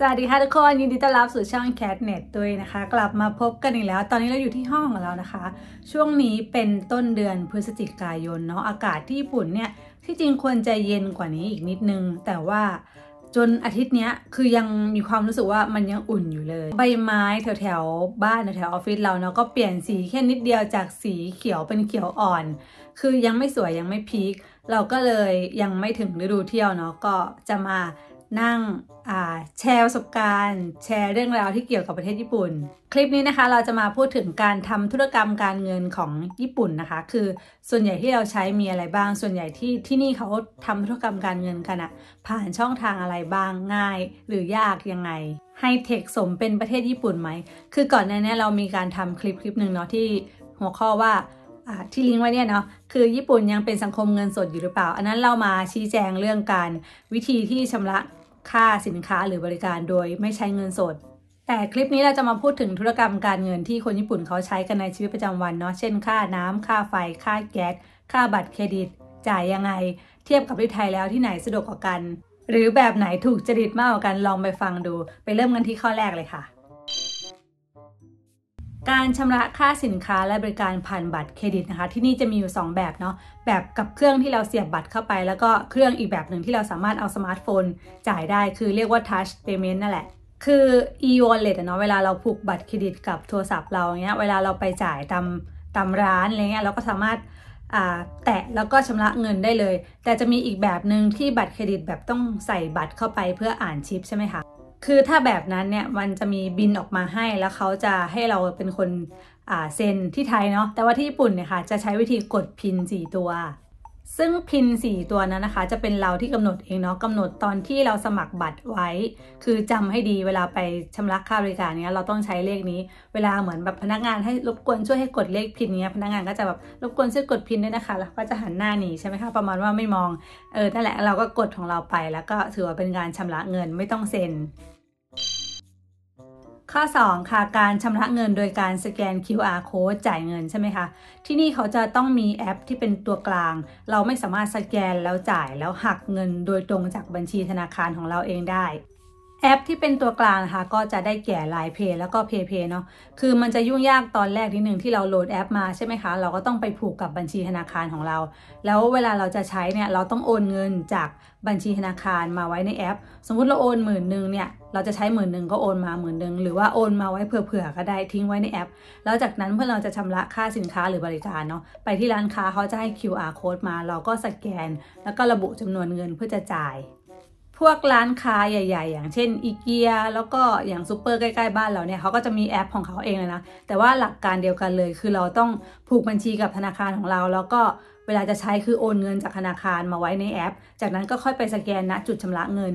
สวัสดีค่ะทุกคนยินดีต้อนรับสู่ช่องแคทเน็ตด้วยนะคะ กลับมาพบกันอีกแล้ว ตอนนี้เราอยู่ที่ห้องของเรานะคะ ช่วงนี้เป็นต้นเดือนพฤศจิกายนเนาะอากาศที่ญี่ปุ่นเนี่ย ที่จริงควรจะเย็นกว่านี้อีกนิดนึง แต่ว่าจนอาทิตย์นี้คือยังมีความรู้สึกว่ามันยังอุ่นอยู่เลย ใบไม้แถวแถวบ้านแถวแถวออฟฟิศเราเนาะก็เปลี่ยนสีแค่นิดเดียวจากสีเขียวเป็นเขียวอ่อน คือยังไม่สวยยังไม่พีคเราก็เลยยังไม่ถึงฤดูเที่ยวเนาะก็จะมานั่งแชร์ประสบการณ์ แชร์เรื่องราวที่เกี่ยวกับประเทศญี่ปุ่น คลิปนี้นะคะเราจะมาพูดถึงการทำธุรกรรมการเงินของญี่ปุ่นนะคะ คือส่วนใหญ่ที่เราใช้มีอะไรบ้างส่วนใหญ่ที่ที่นี่เขาทำธุรกรรมการเงินกันอะผ่านช่องทางอะไรบ้างง่าย หรือยากยังไงไฮเทค สมเป็นประเทศญี่ปุ่นไหมคือก่อนหน้านี้เรามีการทำคลิปคลิปหนึ่งเนาะที่ หัวข้อว่าที่ลิงก์ไว้เนี่ยเนาะคือญี่ปุ่นยังเป็นสังคมเงินสดอยู่หรือเปล่าอันนั้นเรามาชี้แจงเรื่องการวิธีที่ชำระค่าสินค้าหรือบริการโดยไม่ใช้เงินสด แต่คลิปนี้เราจะมาพูดถึงธุรกรรมการเงินที่คนญี่ปุ่นเขาใช้กันในชีวิตประจำวันเนาะเช่นค่าน้ำค่าไฟ ค่าแก๊สค่าบัตรเครดิต จ่ายยังไง เทียบกับที่ไทยแล้วที่ไหนสะดวกกว่ากัน หรือแบบไหนถูกจริตมากกว่ากันลองไปฟังดู ไปเริ่มกันที่ข้อแรกเลยค่ะการชำระค่าสินค้าและบริการผ่านบัตรเครดิตนะคะที่นี่จะมีอยู่ 2 แบบเนาะแบบกับเครื่องที่เราเสียบบัตรเข้าไป แล้วก็เครื่องอีกแบบหนึ่งที่เราสามารถเอาสมาร์ทโฟน จ่ายได้ คือเรียกว่า touch payment นั่นแหละ คือ e-wallet เนาะเวลาเราผูกบัตรเครดิตกับโทรศัพท์เราเนี้ยเวลาเราไปจ่ายตามตามร้านอะไรเงี้ยเราก็สามารถแตะแล้วก็ชำระเงินได้เลย แต่จะมีอีกแบบหนึ่งที่บัตรเครดิตแบบต้องใส่บัตรเข้าไปเพื่ออ่านชิปใช่ไหมคะคือถ้าแบบนั้นเนี่ย มันจะมีบินออกมาให้แล้วเขาจะให้เราเป็นคนเซ็นที่ไทยเนาะแต่ว่าที่ญี่ปุ่นเนี่ยค่ะ จะใช้วิธีกดพินสี่ตัวซึ่งพิน4ตัวนั้นนะคะจะเป็นเราที่กำหนดเองเนาะกำหนดตอนที่เราสมัครบัตรไว้ คือจำให้ดีเวลาไปชำระค่าบริการเนี้ยเราต้องใช้เลขนี้เวลาเหมือนแบบพนักงานให้รบกวนช่วยให้กดเลขพินเนี้ยพนักงานก็จะแบบรบกวนช่วยกดพินด้วยนะคะแล้วก็จะหันหน้าหนีใช่ไหมคะ ประมาณว่าไม่มองเออนั่นแหละเราก็กดของเราไปแล้วก็ถือว่าเป็นการชำระเงินไม่ต้องเซ็นข้อ2ค่ะการชำระเงินโดยการสแกน QR code จ่ายเงินใช่ไหมคะ ที่นี่เขาจะต้องมีแอปที่เป็นตัวกลาง เราไม่สามารถสแกนแล้วจ่ายแล้วหักเงินโดยตรงจากบัญชีธนาคารของเราเองได้แอปที่เป็นตัวกลางนะคะก็จะได้แก่ลายเพย์แล้วก็เพย์เพย์เนาะคือมันจะยุ่งยากตอนแรกนิดนึงที่เราโหลดแอปมาใช่ไหมคะ เราก็ต้องไปผูกกับบัญชีธนาคารของเรา แล้วเวลาเราจะใช้เนี่ยเราต้องโอนเงินจากบัญชีธนาคารมาไว้ในแอป สมมุติเราโอนหมื่นหนึ่งเนี่ยเราจะใช้หมื่นหนึ่งก็โอนมาหมื่นหนึ่งหรือว่าโอนมาไว้เผื่อๆก็ได้ทิ้งไว้ในแอปแล้วจากนั้นเพื่อเราจะชำระค่าสินค้าหรือบริการเนาะไปที่ร้านค้าเขาจะให้ QR code มาเราก็สแกนแล้วก็ระบุจำนวนเงินเพื่อจะจ่ายพวกร้านค้าใหญ่ ๆ อย่างเช่นอีเกียแล้วก็อย่างซูเปอร์ใกล้ๆ บ้านเราเนี่ยเขาก็จะมีแอปของเขาเองเลยนะแต่ว่าหลักการเดียวกันเลยคือเราต้องผูกบัญชีกับธนาคารของเรา แล้วก็เวลาจะใช้คือโอนเงินจากธนาคารมาไว้ในแอป จากนั้นก็ค่อยไปสแกนณนะจุดชำระเงิน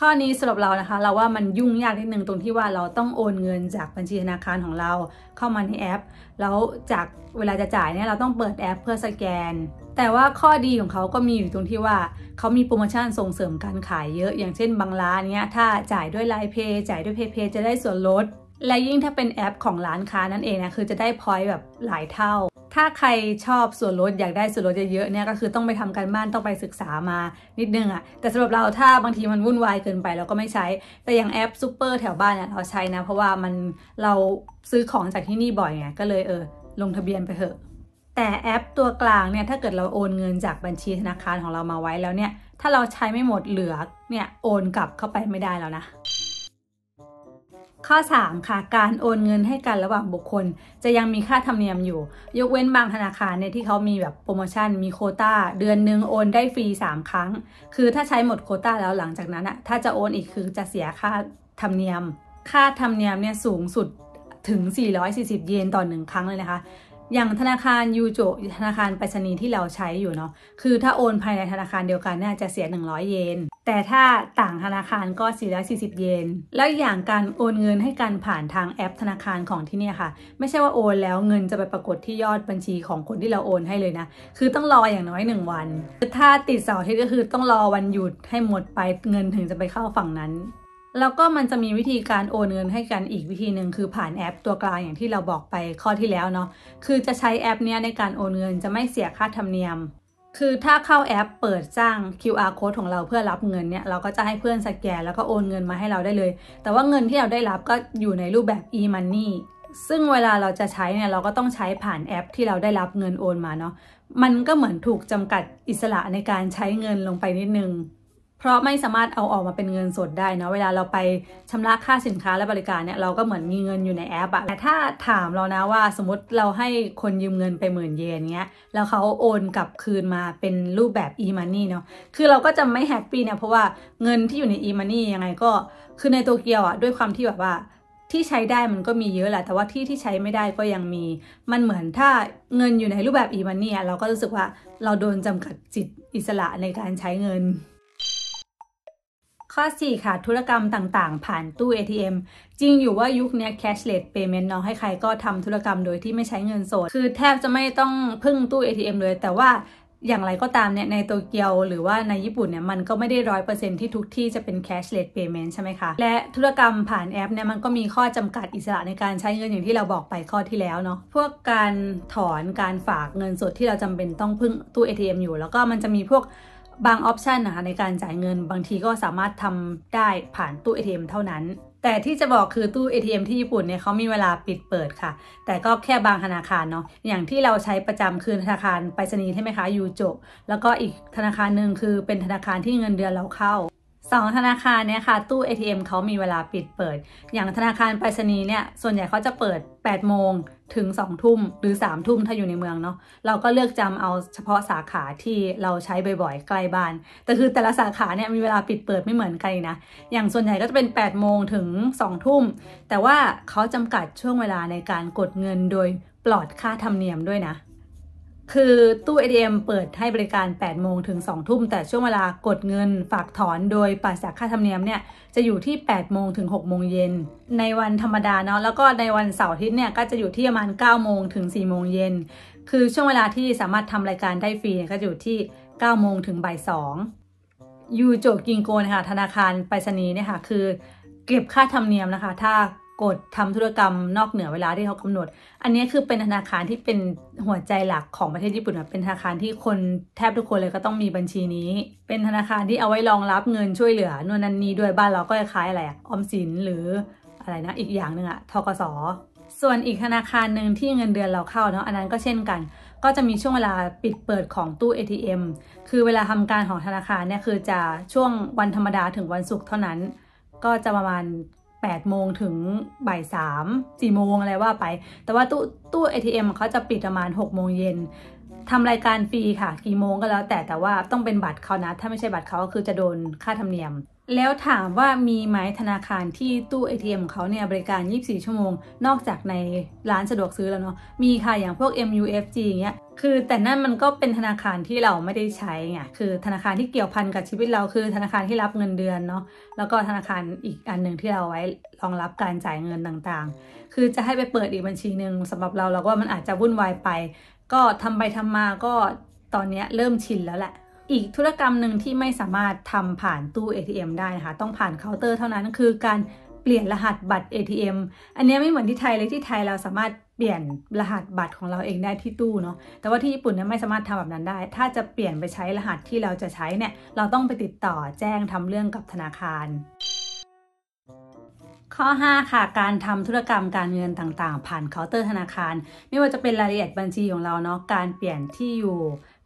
ข้อนี้สำหรับเรานะคะเราว่ามันยุ่งยากนิดนึงตรงที่ว่าเราต้องโอนเงินจากบัญชีธนาคารของเราเข้ามาในแอป แล้วจากเวลาจะจ่ายเนี่ยเราต้องเปิดแอปเพื่อสแกน แต่ว่าข้อดีของเขาก็มีอยู่ตรงที่ว่าเขามีโปรโมชั่นส่งเสริมการขายเยอะ อย่างเช่น บางร้านเนี้ยถ้าจ่ายด้วยไลน์เพย์จ่ายด้วยเพย์เพย์จะได้ส่วนลดและยิ่งถ้าเป็นแอปของร้านค้านั่นเองนะคือจะได้พอยต์แบบหลายเท่าถ้าใครชอบส่วนลดอยากได้ส่วนลดเยอะๆเนี่ยก็คือต้องไปทำการบ้านต้องไปศึกษามานิดนึงอะแต่สำหรับเราถ้าบางทีมันวุ่นวายเกินไป เราก็ไม่ใช้ แต่อย่างแอปซูเปอร์แถวบ้านเนี่ยเราใช้นะ เพราะว่ามันเราซื้อของจากที่นี่บ่อยไงก็เลยเออลงทะเบียนไปเถอะแต่แอปตัวกลางเนี่ยถ้าเกิดเราโอนเงินจากบัญชีธนาคารของเรามาไว้แล้วเนี่ย ถ้าเราใช้ไม่หมดเหลือเนี่ยโอนกลับเข้าไปไม่ได้แล้วนะข้อ 3 ค่ะการโอนเงินให้กันระหว่างบุคคล จะยังมีค่าธรรมเนียมอยู่ ยกเว้นบางธนาคารเนี่ยที่เขามีแบบโปรโมชั่น มีโคต้าเดือนหนึ่งโอนได้ฟรี 3 ครั้ง คือถ้าใช้หมดโคต้าแล้วหลังจากนั้นอะถ้าจะโอนอีกคือจะเสียค่าธรรมเนียม ค่าธรรมเนียมเนี่ยสูงสุดถึง 440 เยนต่อ 1 ครั้งเลยนะคะอย่างธนาคารยูโจธนาคารไปรษณีย์ที่เราใช้อยู่เนาะ คือถ้าโอนภายในธนาคารเดียวกันน่าจะเสีย100เยน แต่ถ้าต่างธนาคารก็440เยน แล้วอย่างการโอนเงินให้กันผ่านทางแอปธนาคารของที่นี่ค่ะ ไม่ใช่ว่าโอนแล้วเงินจะไปปรากฏที่ยอดบัญชีของคนที่เราโอนให้เลยนะ คือต้องรออย่างน้อย1วัน ถ้าติดเสาร์อาทิตย์ก็คือต้องรอวันหยุดให้หมดไปเงินถึงจะไปเข้าฝั่งนั้นแล้วก็มันจะมีวิธีการโอนเงินให้กันอีกวิธีหนึ่งคือผ่านแอปตัวกลางอย่างที่เราบอกไปข้อที่แล้วเนาะคือจะใช้แอปเนี้ยในการโอนเงินจะไม่เสียค่าธรรมเนียมคือถ้าเข้าแอปเปิดจ้าง QR code ของเราเพื่อรับเงินเนี่ยเราก็จะให้เพื่อนสแกนแล้วก็โอนเงินมาให้เราได้เลย แต่ว่าเงินที่เราได้รับก็อยู่ในรูปแบบ e-money ซึ่งเวลาเราจะใช้เนี่ยเราก็ต้องใช้ผ่านแอปที่เราได้รับเงินโอนมาเนาะมันก็เหมือนถูกจำกัดอิสระในการใช้เงินลงไปนิดนึงพราะไม่สามารถเอาออกมาเป็นเงินสดได้นะเวลาเราไปชำระค่าสินค้าและบริการเนี่ยเราก็เหมือนมีเงินอยู่ในแอปอะแต่ถ้าถามเรานะว่า สมมติเราให้คนยืมเงินไปหมื่นเยนเงี้ยแล้วเขาโอนกลับคืนมาเป็นรูปแบบ e-money เนาะคือเราก็จะไม่แฮปปี้เนี่ยเพราะว่าเงินที่อยู่ใน e-money ยังไงก็คือในโตเกียวอะด้วยความที่แบบว่าที่ใช้ได้มันก็มีเยอะแหละแต่ว่าที่ที่ใช้ไม่ได้ก็ยังมี มันเหมือนถ้าเงินอยู่ในรูปแบบอีมันเนี่ยเราก็รู้สึกว่าเราโดนจำกัดจิตอิสระในการใช้เงินข้อ4ค่ะธุรกรรมต่างๆ ผ่านตู้ ATM จริงอยู่ว่ายุคนี้ cashless payment เนาะใครก็ทำธุรกรรมโดยที่ไม่ใช้เงินสด คือแทบจะไม่ต้องพึ่งตู้ ATM เลย แต่ว่าอย่างไรก็ตามเนี่ยในโตเกียวหรือว่าในญี่ปุ่นเนี่ยมันก็ไม่ได้ร้อยเปอร์เซ็นที่ทุกที่จะเป็น cashless payment ใช่ไหมคะ และธุรกรรมผ่านแอปเนี่ยมันก็มีข้อจำกัดอิสระในการใช้เงินอย่างที่เราบอกไปข้อที่แล้วเนาะพวกการถอนการฝากเงินสดที่เราจำเป็นต้องพึ่งตู้ ATM อยู่แล้วก็มันจะมีพวกบางออปชันนะคะในการจ่ายเงินบางทีก็สามารถทำได้ผ่านตู้ ATM เท่านั้น แต่ที่จะบอกคือตู้ ATM ที่ญี่ปุ่นเนี่ยเขามีเวลาปิดเปิดค่ะ แต่ก็แค่บางธนาคารเนาะอย่างที่เราใช้ประจำคือธนาคารไปรษณีย์ใช่ไหมคะยูโจแล้วก็อีกธนาคารหนึ่งคือเป็นธนาคารที่เงินเดือนเราเข้าสองธนาคารเนี่ยค่ะตู้ ATM เขามีเวลาปิดเปิด อย่างธนาคารไปรษณีย์เนี่ยส่วนใหญ่เขาจะเปิด8โมงถึง 2 ทุ่ม หรือ 3 ทุ่ม ถ้าอยู่ในเมืองเนาะ เราก็เลือกจำเอาเฉพาะสาขาที่เราใช้บ่อยๆ ใกล้บ้าน แต่คือแต่ละสาขาเนี่ยมีเวลาปิดเปิดไม่เหมือนกันนะ อย่างส่วนใหญ่ก็จะเป็น 8 โมงถึง 2 ทุ่ม แต่ว่าเขาจำกัดช่วงเวลาในการกดเงินโดยปลอดค่าธรรมเนียมด้วยนะคือตู้ ATM เปิดให้บริการ 8 โมงถึง 2 ทุ่ม แต่ช่วงเวลากดเงินฝากถอนโดยปราศจากค่าธรรมเนียมเนี่ย จะอยู่ที่8โมงถึง 6 โมงเย็น ในวันธรรมดาเนาะ แล้วก็ในวันเสาร์อาทิตย์เนี่ยก็จะอยู่ที่ประมาณ 9 โมงถึง 4 โมงเย็น คือช่วงเวลาที่สามารถทำรายการได้ฟรีก็อยู่ที่ 9 โมงถึงบ่าย2ยูโจกิงโกนะคะธนาคารไปรษณีย์เนี่ยค่ะคือเก็บค่าธรรมเนียมนะคะถ้ากดทำธุรกรรมนอกเหนือเวลาที่เขากำหนด อันนี้คือเป็นธนาคารที่เป็นหัวใจหลักของประเทศญี่ปุ่นเป็นธนาคารที่คนแทบทุกคนเลยก็ต้องมีบัญชีนี้ เป็นธนาคารที่เอาไว้รองรับเงินช่วยเหลือ นวนนันนี้ด้วยบ้านเราก็คล้ายอะไรอะออมสินหรืออะไรนะ อีกอย่างหนึ่งอะทกส ส่วนอีกธนาคารหนึ่งที่เงินเดือนเราเข้า เนาะ อันนั้นก็เช่นกัน ก็จะมีช่วงเวลาปิดเปิดของตู้ ATM คือเวลาทำการของธนาคารเนี่ยคือจะช่วงวันธรรมดาถึงวันศุกร์เท่านั้น ก็จะประมาณ8โมงถึงบ่ายสามสี่โมงอะไรว่าไป แต่ว่าตู้ตู้ ATM เขาจะปิดประมาณ6โมงเย็นทำรายการฟรีค่ะ กี่โมงก็แล้วแต่แต่ว่าต้องเป็นบัตรเขานะ ถ้าไม่ใช่บัตรเขาก็คือจะโดนค่าธรรมเนียมแล้วถามว่ามีไหมธนาคารที่ตู้ ATM ของเขาเนี่ยบริการ 24 ชั่วโมง นอกจากในร้านสะดวกซื้อแล้วเนาะ มีค่ะอย่างพวก MUFG อย่างเงี้ย คือแต่นั่นมันก็เป็นธนาคารที่เราไม่ได้ใช้ไง คือ ธนาคารที่เกี่ยวพันกับชีวิตเรา คือ ธนาคารที่รับเงินเดือนเนาะ แล้วก็ธนาคารอีกอันหนึ่งที่เราไว้รองรับการจ่ายเงินต่างๆ คือจะให้ไปเปิดอีกบัญชีหนึ่งสำหรับเราเราก็มันอาจจะวุ่นวายไป ก็ทำไปทำมาก็ตอนนี้เริ่มชินแล้วแหละอีกธุรกรรมหนึ่งที่ไม่สามารถทำผ่านตู้ ATM ได้นะคะต้องผ่านเคาน์เตอร์เท่านั้นคือการเปลี่ยนรหัสบัตร ATM อันนี้ไม่เหมือนที่ไทยเลยที่ไทยเราสามารถเปลี่ยนรหัสบัตรของเราเองได้ที่ตู้เนาะแต่ว่าที่ญี่ปุ่นเนี่ยไม่สามารถทำแบบนั้นได้ ถ้าจะเปลี่ยนไปใช้รหัสที่เราจะใช้เนี่ยเราต้องไปติดต่อแจ้งทำเรื่องกับธนาคาร ข้อ5ค่ะการทำธุรกรรมการเงินต่าง ๆ ผ่านเคาน์เตอร์ธนาคารไม่ว่าจะเป็นรายละเอียดบัญชีของเราเนาะการเปลี่ยนที่อยู่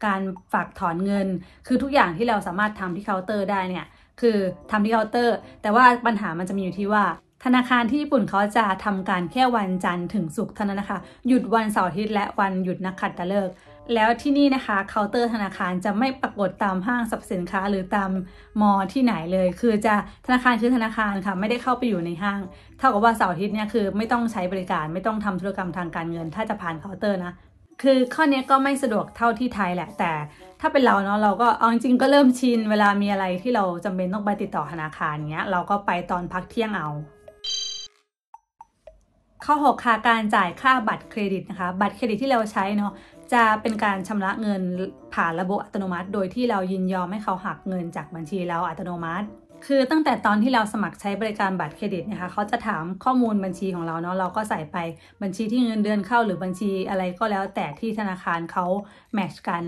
การฝากถอนเงิน คือทุกอย่างที่เราสามารถทำที่เคาน์เตอร์ได้เนี่ยคือทำที่เคาน์เตอร์แต่ว่าปัญหามันจะมีอยู่ที่ว่า ธนาคารที่ญี่ปุ่นเขาจะทำการแค่วันจันทร์ถึงศุกร์เท่านั้นนะคะหยุดวันเสาร์อาทิตย์และวันหยุดนักขัตฤกษ์แล้วที่นี่นะคะเคาน์เตอร์ ธนาคารจะไม่ปรากฏตามห้างสรรพสินค้า หรือตามมอที่ไหนเลย คือจะธนาคารคือธนาคารค่ะไม่ได้เข้าไปอยู่ในห้าง เท่ากับว่าเสาร์อาทิตย์เนี่ยคือ ไม่ต้องใช้บริการไม่ต้องทำธุรกรรมทางการเงิน ถ้าจะผ่านเคาน์เตอร์นะคือข้อนี้ก็ไม่สะดวกเท่าที่ไทยแหละแต่ถ้าเป็นเราเนาะเราก็เอาจริงก็เริ่มชินเวลามีอะไรที่เราจำเป็นต้องไปติดต่อธนาคารเงี้ยเราก็ไปตอนพักเที่ยงเอา ข้อ6ค่ะการจ่ายค่าบัตรเครดิตนะคะบัตรเครดิตที่เราใช้เนาะจะเป็นการชำระเงินผ่านระบบอัตโนมัติ โดยที่เรายินยอมให้เขาหักเงินจากบัญชีเราอัตโนมัติคือตั้งแต่ตอนที่เราสมัครใช้บริการบัตรเครดิตนะคะเขาจะถามข้อมูลบัญชีของเราเนาะ เราก็ใส่ไปบัญชีที่เงินเดือนเข้าหรือบัญชีอะไรก็แล้วแต่ที่ธนาคารเขาแมชกัน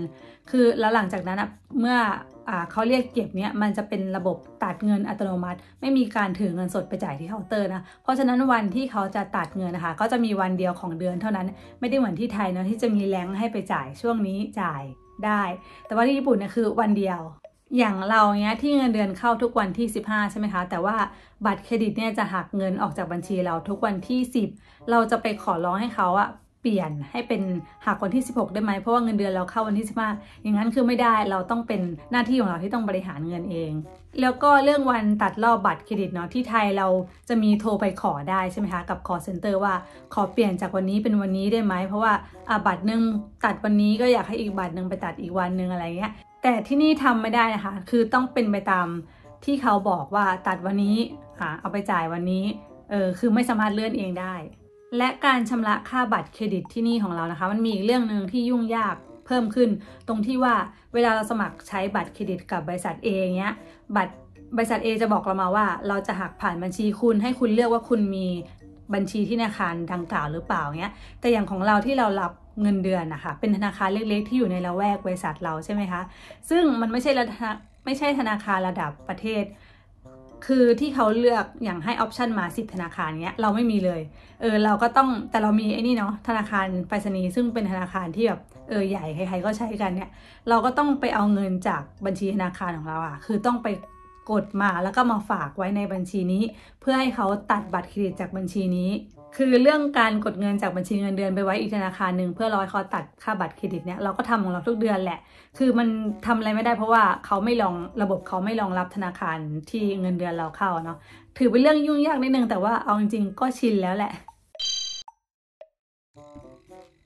คือแล้วหลังจากนั้นเมื่อเขาเรียกเก็บเนี่ย มันจะเป็นระบบตัดเงินอัตโนมัติ ไม่มีการถือเงินสดไปจ่ายที่เคาน์เตอร์นะ เพราะฉะนั้นวันที่เขาจะตัดเงินนะคะก็จะมีวันเดียวของเดือนเท่านั้น ไม่ได้เหมือนที่ไทยเนาะที่จะมีแรงให้ไปจ่ายช่วงนี้จ่ายได้ แต่ว่าที่ญี่ปุ่นเนี่ยคือ วันเดียวอย่างเราเนี้ยที่เงินเดือนเข้าทุกวันที่ 15ใช่ไหมคะแต่ว่าบัตรเครดิตเนี่ยจะหักเงินออกจากบัญชีเราทุกวันที่ 10 เราจะไปขอร้องให้เขาอะเปลี่ยนให้เป็นหักวันที่ 16 ได้ไหมเพราะว่าเงินเดือนเราเข้าวันที่ 15 อย่างนั้นคือไม่ได้เราต้องเป็นหน้าที่ของเราที่ต้องบริหารเงินเอง แล้วก็เรื่องวันตัดรอบบัตรเครดิตเนาะที่ไทยเราจะมีโทรไปขอได้ใช่ไหมคะกับคอเซ็นเตอร์ว่าขอเปลี่ยนจากวันนี้เป็นวันนี้ได้ไหมเพราะว่าบัตรหนึ่งตัดวันนี้ก็อยากให้อีกบัตรหนึ่งไปตัดอีกวันหนึ่งอะไรเงี้ยแต่ที่นี่ทำไม่ได้นะคะ คือต้องเป็นไปตามที่เขาบอกว่าตัดวันนี้อ่เอาไปจ่ายวันนี้เออคือไม่สามารถเลื่อนเองได้ และการชำระค่าบัตรเครดิตที่นี่ของเรานะคะ มันมีอีกเรื่องหนึ่งที่ยุ่งยากเพิ่มขึ้น ตรงที่ว่าเวลาเราสมัครใช้บัตรเครดิตกับบริษัท A อย่างเงี้ย บัตรบริษัท A จะบอกเรามาว่า เราจะหักผ่านบัญชีคุณให้คุณเลือกว่าคุณมีบัญชีที่ธนาคารดังกล่าวหรือเปล่าเนี้ยแต่อย่างของเราที่เรารับเงินเดือนนะคะเป็นธนาคารเล็กๆที่อยู่ในละแวกบริษัทเราใช่ไหมคะซึ่งมันไม่ใช่ระไม่ใช่ธนาคารระดับประเทศ คือที่เขาเลือกอย่างให้ออปชันมาสิบธนาคารเนี้ยเราไม่มีเลยเออเราก็ต้องแต่เรามีไอ้นี่เนาะธนาคารไปรษณีย์ซึ่งเป็นธนาคารที่แบบเออใหญ่ใครๆก็ใช้กันเนี่ยเราก็ต้องไปเอาเงินจากบัญชีธนาคารของเราอะ่ะคือต้องไปกดมาแล้วก็มาฝากไว้ในบัญชีนี้ เพื่อให้เขาตัดบัตรเครดิตจากบัญชีนี้ คือเรื่องการกดเงินจากบัญชีเงินเดือนไปไว้อีกธนาคารหนึ่งเพื่อรอยเขาตัดค่าบัตรเครดิตเนี่ยเราก็ทำของเราทุกเดือนแหละ คือมันทำอะไรไม่ได้เพราะว่าเขาไม่ลองระบบเขาไม่รองรับธนาคารที่เงินเดือนเราเข้าเนาะถือเป็นเรื่องยุ่งยากนิดนึง แต่ว่าเอาจริงๆก็ชินแล้วแหละ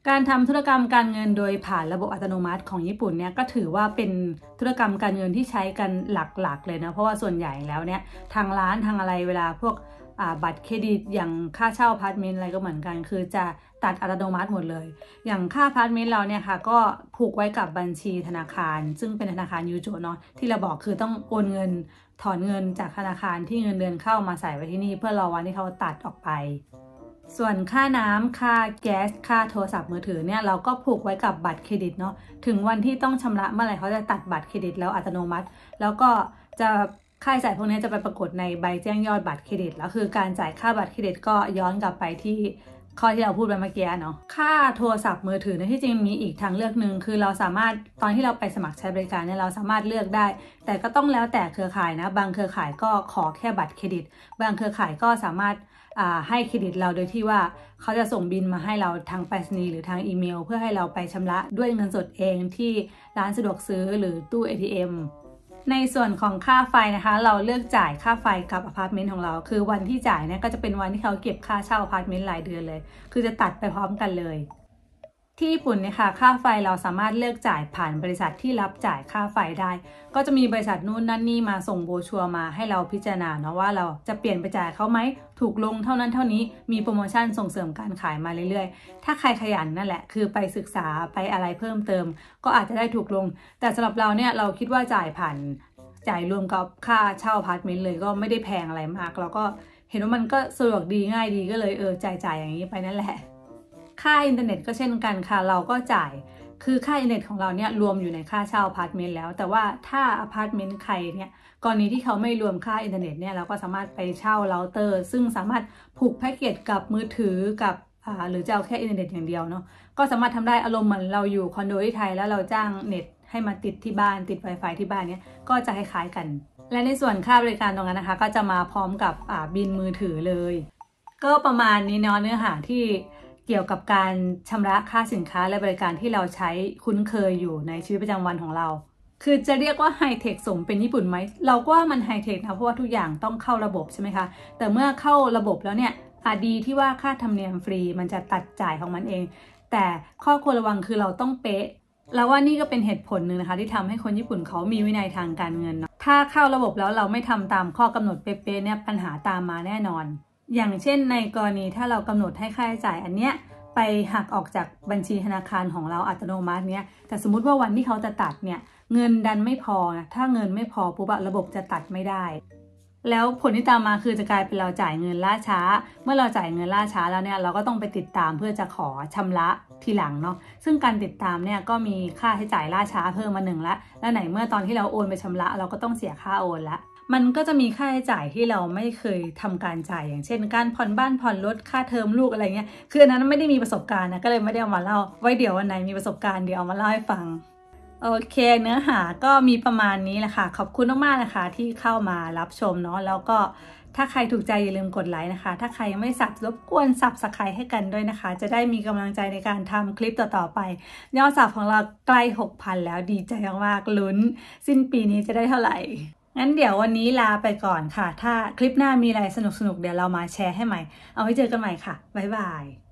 การทำธุรกรรมการเงินโดยผ่านระบบอัตโนมัติของญี่ปุ่นเนี่ยก็ถือว่าเป็นธุรกรรมการเงินที่ใช้กันหลักๆเลยนะเพราะว่าส่วนใหญ่แล้วเนี่ยทางร้านทางอะไรเวลาพวกบัตรเครดิตอย่างค่าเช่าพาร์ทเมนต์อะไรก็เหมือนกัน คือจะตัดอัตโนมัติหมดเลยอย่างค่าพาร์ทเมนต์เราเนี่ยค่ะก็ผูกไว้กับบัญชีธนาคาร ซึ่งเป็นธนาคารยูโจเนาะที่เราบอกคือต้องโอนเงินถอนเงินจากธนาคารที่เงินเดือนเข้ามาใส่ไว้ที่นี่เพื่อรอวันที่เขาตัดออกไปส่วนค่าน้ำ ค่าแก๊ส ค่าโทรศัพท์มือถือเนี่ยเราก็ผูกไว้กับบัตรเครดิตเนาะ ถึงวันที่ต้องชำระเมื่อไหร่เขาจะตัดบัตรเครดิตแล้วอัตโนมัติ แล้วก็จะค่าใช้จ่ายพวกนี้จะไปปรากฏในใบแจ้งยอดบัตรเครดิต แล้วคือการจ่ายค่าบัตรเครดิตก็ย้อนกลับไปที่ข้อที่เราพูดไปเมื่อกี้เนาะ ค่าโทรศัพท์มือถือเนี่ยที่จริงมีอีกทางเลือกหนึ่งคือเราสามารถตอนที่เราไปสมัครใช้บริการเนี่ยเราสามารถเลือกได้ แต่ก็ต้องแล้วแต่เครือข่ายนะ บางเครือข่ายก็ขอแค่บัตรเครดิต บางเครือข่ายก็สามารถให้เครดิตเราโดยที่ว่าเขาจะส่งบินมาให้เราทางไปรษณีย์หรือทางอีเมลเพื่อให้เราไปชำระด้วยเงินสดเองที่ร้านสะดวกซื้อหรือตู้ ATM ในส่วนของค่าไฟนะคะ เราเลือกจ่ายค่าไฟกับอพาร์ตเมนต์ของเรา คือวันที่จ่ายเนี่ยก็จะเป็นวันที่เขาเก็บค่าเช่าอพาร์ตเมนต์รายเดือนเลย คือจะตัดไปพร้อมกันเลยที่ญี่ปุ่นเนี่ยค่ะค่าไฟเราสามารถเลือกจ่ายผ่านบริษัทที่รับจ่ายค่าไฟได้ ก็จะมีบริษัทนู่นนั่นนี่มาส่งโบชัวมาให้เราพิจารณาเนาะว่าเราจะเปลี่ยนไปจ่ายเขาไหมถูกลงเท่านั้นเท่านี้มีโปรโมชั่นส่งเสริมการขายมาเรื่อยๆ ถ้าใครขยันนั่นแหละคือไปศึกษาไปอะไรเพิ่มเติม ก็อาจจะได้ถูกลง แต่สำหรับเราเนี่ยเราคิดว่าจ่ายผ่าน จ่ายรวมกับค่าเช่าพาร์ทเมนต์เลยก็ไม่ได้แพงอะไรมากแล้วก็เห็นว่ามันก็สะดวกดีง่ายดีก็เลยเออจ่ายจ่ายอย่างนี้ไปนั่นแหละค่าอินเทอร์เน็ตก็เช่นกันค่ะ เราก็จ่ายคือค่าอินเทอร์เน็ตของเราเนี่ยรวมอยู่ในค่าเช่าอพาร์ตเมนต์แล้วแต่ว่าถ้าอพาร์ตเมนต์ใครเนี่ยกรณีที่เขาไม่รวมค่าอินเทอร์เน็ตเนี่ยเราก็สามารถไปเช่าเราเตอร์ ซึ่งสามารถผูกแพ็กเกจกับมือถือกับหรือจะเอาแค่อินเทอร์เน็ตอย่างเดียวเนาะก็สามารถทำได้อารมณ์เหมือนเราอยู่คอนโดที่ไทยแล้วเราจ้างเน็ต ให้มาติดที่บ้าน ติด Wi-Fi ที่บ้านเนี่ยก็จะคล้ายๆกัน และในส่วนค่าบริการตรงนั้นนะคะ ก็จะมาพร้อมกับบินมือถือเลย ก็ประมาณนี้เนาะเนื้อหาที่เกี่ยวกับการชำระค่าสินค้าและบริการที่เราใช้คุ้นเคยอยู่ในชีวิตประจำวันของเรา คือจะเรียกว่าไฮเทคสมเป็นญี่ปุ่นไหม เราก็ว่ามันไฮเทคนะเพราะว่าทุกอย่างต้องเข้าระบบใช่ไหมคะ แต่เมื่อเข้าระบบแล้วเนี่ยอาดีที่ว่าค่าธรรมเนียมฟรี มันจะตัดจ่ายของมันเอง แต่ข้อควรระวังคือเราต้องเป๊ะ แล้วว่านี่ก็เป็นเหตุผลหนึ่งนะคะที่ทำให้คนญี่ปุ่นเขามีวินัยทางการเงินเนาะ ถ้าเข้าระบบแล้วเราไม่ทำตามข้อกำหนดเป๊ะๆเนี่ยปัญหาตามมาแน่นอนอย่างเช่น ในกรณีถ้าเรากำหนดให้ค่าใช้จ่ายอันเนี้ยไปหักออกจากบัญชีธนาคารของเราอัตโนมัติเนี้ยแต่สมมติว่าวันที่เขาจะตัดเนี่ยเงินดันไม่พอนะถ้าเงินไม่พอปุ๊บระบบจะตัดไม่ได้ แล้วผลที่ตามมาคือจะกลายเป็นเราจ่ายเงินล่าช้า เมื่อเราจ่ายเงินล่าช้าแล้วเนี่ยเราก็ต้องไปติดตามเพื่อจะขอชำระทีหลังเนาะซึ่งการติดตามเนี่ยก็มีค่าใช้จ่ายล่าช้าเพิ่มมาหนึ่งละแล้วไหนเมื่อตอนที่เราโอนไปชำระ เราก็ต้องเสียค่าโอนละมันก็จะมีค่าใช้จ่ายที่เราไม่เคยทำการจ่าย อย่างเช่น การผ่อนบ้านผ่อนรถค่าเทอมลูกอะไรเงี้ยคืออันนั้นไม่ได้มีประสบการณ์นะก็เลยไม่ได้เอามาเล่าไว้เดี๋ยววันไหนมีประสบการณ์เดี๋ยวเอามาเล่าให้ฟังโอเคเนื้อหาก็มีประมาณนี้แหละค่ะขอบคุณมากๆนะคะที่เข้ามารับชมเนาะแล้วก็ถ้าใครถูกใจอย่าลืมกดไลค์นะคะ ถ้าใครยังไม่สับรบกวนสับสไครให้กันด้วยนะคะ จะได้มีกำลังใจในการทำคลิปต่อๆไปยอดสับของเราใกล้6,000แล้วดีใจมากๆลุ้น สิ้นปีนี้จะได้เท่าไหร่งั้นเดี๋ยววันนี้ลาไปก่อนค่ะ ถ้าคลิปหน้ามีอะไรสนุกๆเดี๋ยวเรามาแชร์ให้ใหม่ เอาไว้เจอกันใหม่ค่ะ บ๊ายบาย